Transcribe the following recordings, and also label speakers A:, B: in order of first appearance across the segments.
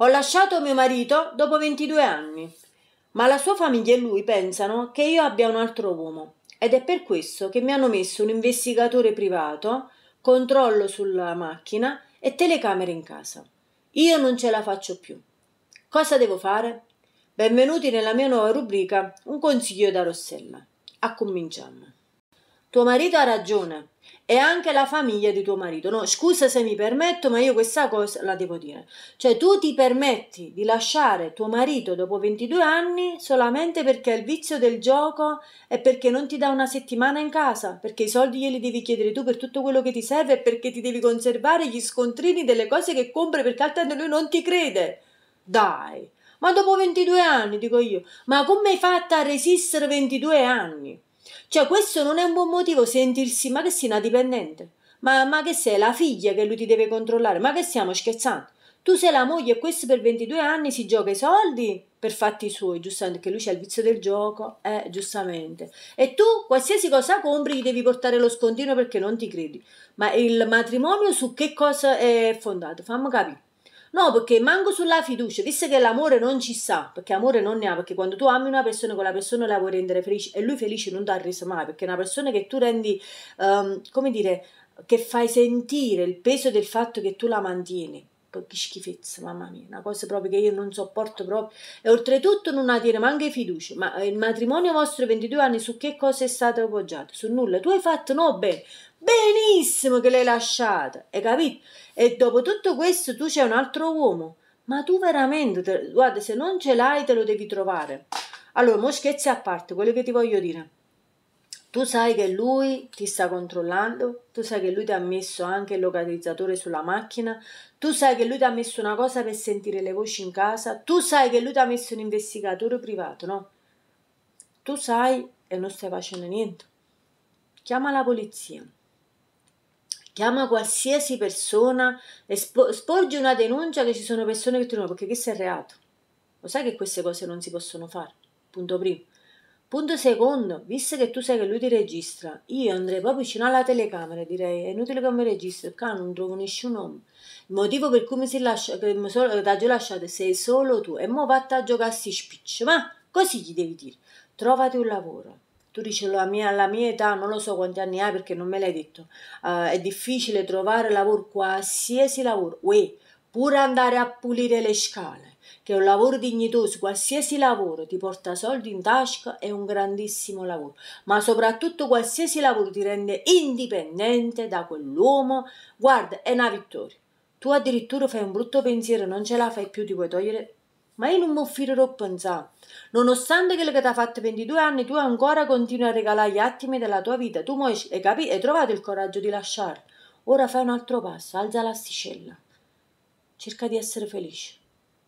A: Ho lasciato mio marito dopo 22 anni, ma la sua famiglia e lui pensano che io abbia un altro uomo ed è per questo che mi hanno messo un investigatore privato, controllo sulla macchina e telecamere in casa. Io non ce la faccio più. Cosa devo fare? Benvenuti nella mia nuova rubrica Un consiglio da Rossella. A cominciamo tuo marito ha ragione e anche la famiglia di tuo marito. No, scusa se mi permetto, ma io questa cosa la devo dire. Cioè, tu ti permetti di lasciare tuo marito dopo 22 anni solamente perché è il vizio del gioco e perché non ti dà una settimana in casa, perché i soldi glieli devi chiedere tu per tutto quello che ti serve e perché ti devi conservare gli scontrini delle cose che compri perché altrimenti lui non ti crede. Dai, ma dopo 22 anni, dico io, ma come hai fatto a resistere 22 anni? Cioè, questo non è un buon motivo sentirsi, ma che sei una dipendente? Ma, ma che sei la figlia che lui ti deve controllare? Ma che stiamo scherzando? Tu sei la moglie e questo per 22 anni si gioca i soldi per fatti suoi, giustamente, perché lui c'è il vizio del gioco, eh, giustamente. E tu qualsiasi cosa compri gli devi portare lo scontino perché non ti credi. Ma il matrimonio su che cosa è fondato? Fammi capire. No, perché manco sulla fiducia, visto che l'amore non ci sa, perché amore non ne ha, perché quando tu ami una persona, quella persona la vuoi rendere felice e lui felice non ti ha reso mai, perché è una persona che tu rendi, um, come dire, che fai sentire il peso del fatto che tu la mantieni. Poi che schifezza, mamma mia, una cosa proprio che io non sopporto proprio. E oltretutto non avete neanche fiducia. Ma il matrimonio vostro 22 anni su che cosa è stato appoggiato? Su nulla. Tu hai fatto no bene, benissimo che l'hai lasciata, hai capito? E dopo tutto questo tu c'è un altro uomo. Ma tu veramente, te, guarda, se non ce l'hai te lo devi trovare. Allora, mo scherzi a parte, quello che ti voglio dire. Tu sai che lui ti sta controllando, tu sai che lui ti ha messo anche il localizzatore sulla macchina, tu sai che lui ti ha messo una cosa per sentire le voci in casa, tu sai che lui ti ha messo un investigatore privato, no? Tu sai e non stai facendo niente. Chiama la polizia. Chiama qualsiasi persona e spo- sporgi una denuncia che ci sono persone che ti perché questo è reato. Lo sai che queste cose non si possono fare? Punto primo. Punto secondo, visto che tu sai che lui ti registra, io andrei proprio vicino alla telecamera e direi è inutile che mi registri, qua non trovo nessun uomo. Il motivo per cui mi si lascia, che mi sono lasciato sei solo tu e mo vatta a giocare a ma così gli devi dire. Trovati un lavoro, tu dici la mia, la mia età, non lo so quanti anni hai perché non me l'hai detto. Uh, è difficile trovare lavoro, qualsiasi lavoro. Uè, pure andare a pulire le scale, che è un lavoro dignitoso, qualsiasi lavoro ti porta soldi in tasca, è un grandissimo lavoro. Ma soprattutto qualsiasi lavoro ti rende indipendente da quell'uomo. Guarda, è una vittoria. Tu addirittura fai un brutto pensiero, non ce la fai più, ti puoi togliere ma io non mi offrirò pensare. Nonostante quello che ti ha fatto 22 anni, tu ancora continui a regalare gli attimi della tua vita. Tu muovi, hai capito? Hai trovato il coraggio di lasciare. Ora fai un altro passo, alza l'asticella. Cerca di essere felice.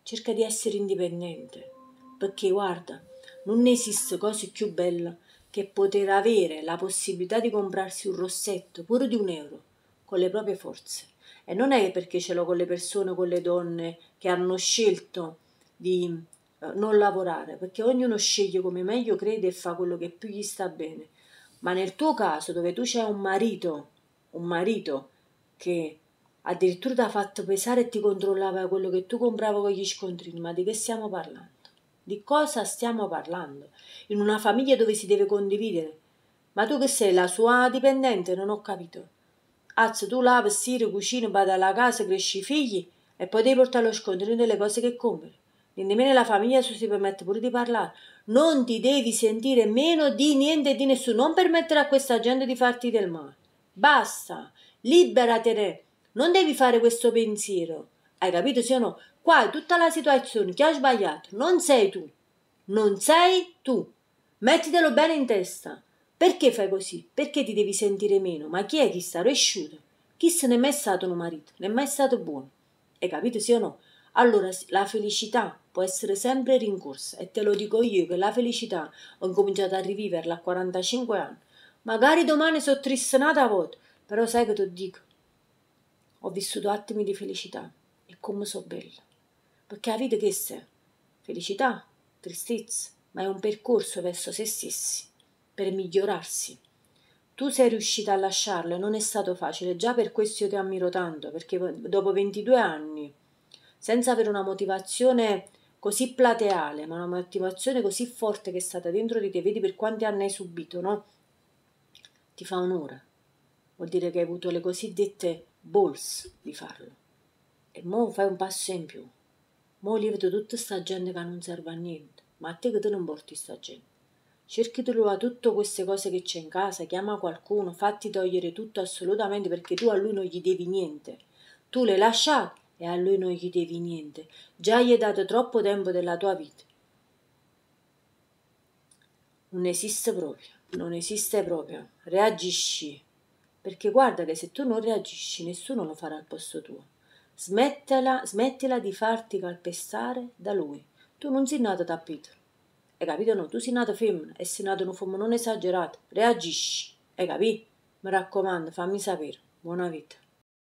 A: Cerca di essere indipendente. Perché guarda, non esiste cosa più bella che poter avere la possibilità di comprarsi un rossetto, pure di un euro, con le proprie forze. E non è perché ce l'ho con le persone, con le donne che hanno scelto di eh, non lavorare, perché ognuno sceglie come meglio crede e fa quello che più gli sta bene. Ma nel tuo caso, dove tu c'è un marito, un marito che addirittura ti ha fatto pesare e ti controllava quello che tu compravi con gli scontrini, ma di che stiamo parlando? Di cosa stiamo parlando? In una famiglia dove si deve condividere. Ma tu che sei la sua dipendente? Non ho capito. Azzo, tu lavi, stiri, cucini, vada alla casa, cresci i figli e poi devi portare lo scontrino delle cose che compri e nemmeno la famiglia se si permette pure di parlare. Non ti devi sentire meno di niente e di nessuno, non permettere a questa gente di farti del male. Basta, liberatene, non devi fare questo pensiero. Hai capito sì o no? Qua è tutta la situazione Chi ha sbagliato, non sei tu, non sei tu. Mettitelo bene in testa. Perché fai così? Perché ti devi sentire meno? Ma chi è chi sta resciuto? Chi se n'è mai stato un marito? Non è mai stato buono. Hai capito sì o no? allora la felicità può essere sempre rincorsa e te lo dico io che la felicità ho cominciato a riviverla a 45 anni. Magari domani sono tristonata a voto, però sai che ti dico, ho vissuto attimi di felicità e come so bella. Perché la vita che è? Felicità, tristezza, ma è un percorso verso se stessi, per migliorarsi. Tu sei riuscita a lasciarlo e non è stato facile, già per questo io ti ammiro tanto, perché dopo 22 anni senza avere una motivazione così plateale, ma una motivazione così forte che è stata dentro di te, vedi per quanti anni hai subito, no? Ti fa onore. Vuol dire che hai avuto le cosiddette balls di farlo. E mo fai un passo in più. Mo li vedo tutta sta gente che non serve a niente, ma a te che te non porti sta gente. Cerchi di a tutte queste cose che c'è in casa, chiama qualcuno, fatti togliere tutto assolutamente perché tu a lui non gli devi niente. Tu l'hai lasciato e a lui non gli devi niente. Già gli hai dato troppo tempo della tua vita. Non esiste proprio, non esiste proprio. Reagisci, perché guarda che se tu non reagisci nessuno lo farà al posto tuo. Smettila, smettila di farti calpestare da lui. Tu non sei nato tappito. Hai capito? No, tu sei nato femmina e sei nato in una forma non esagerato. Reagisci, hai capito? Mi raccomando, fammi sapere. Buona vita.